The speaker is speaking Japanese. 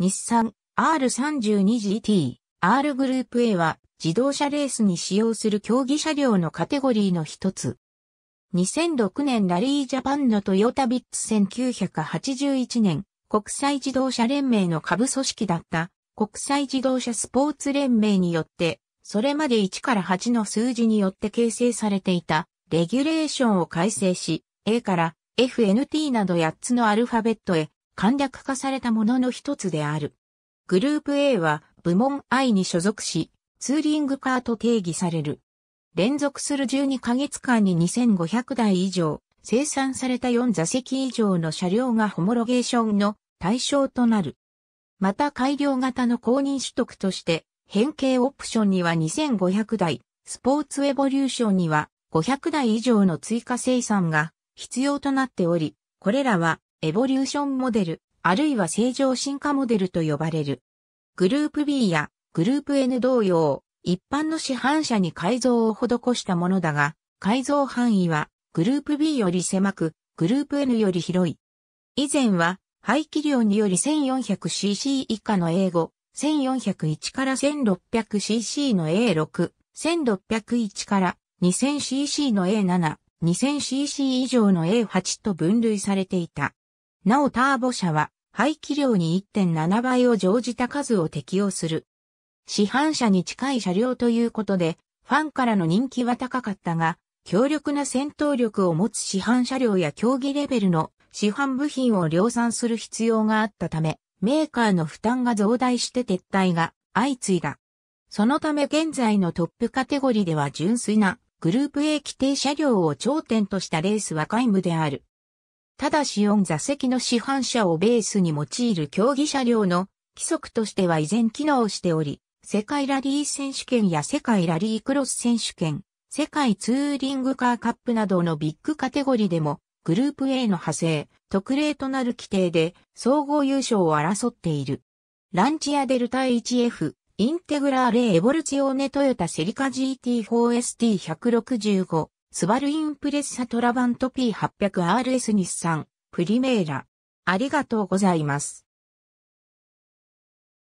日産 R32GT、R グループ A は自動車レースに使用する競技車両のカテゴリーの一つ。2006年ラリージャパンのトヨタビッツ1981年国際自動車連盟の下部組織だった国際自動車スポーツ連盟によってそれまで1から8の数字によって形成されていたレギュレーションを改正し A から FNT など8つのアルファベットへ簡略化されたものの一つである。グループ A は部門 I に所属し、ツーリングカーと定義される。連続する12ヶ月間に2500台以上、生産された4座席以上の車両がホモロゲーションの対象となる。また改良型の公認取得として、変形オプションには2500台、スポーツエボリューションには500台以上の追加生産が必要となっており、これらはエボリューションモデル、あるいは正常進化モデルと呼ばれる。グループ B やグループ N 同様、一般の市販車に改造を施したものだが、改造範囲はグループ B より狭く、グループ N より広い。以前は排気量により 1400cc 以下の A5、1401から 1600cc の A6、1601から 2000cc の A7、2000cc 以上の A8 と分類されていた。なおターボ車は排気量に1.7倍を乗じた数を適用する。市販車に近い車両ということで、ファンからの人気は高かったが、強力な戦闘力を持つ市販車両や競技レベルの市販部品を量産する必要があったため、メーカーの負担が増大して撤退が相次いだ。そのため現在のトップカテゴリーでは純粋なグループ A 規定車両を頂点としたレースは皆無である。ただし4座席の市販車をベースに用いる競技車両の規則としては依然機能しており、世界ラリー選手権や世界ラリークロス選手権、世界ツーリングカーカップなどのビッグカテゴリーでも、グループ A の派生、特例となる規定で総合優勝を争っている。ランチアデルタ 1F、インテグラーレエボルチオーネトヨタセリカ GT4ST165、スバルインプレッサトラバント P800RS 日産、プリメーラ。ありがとうございます。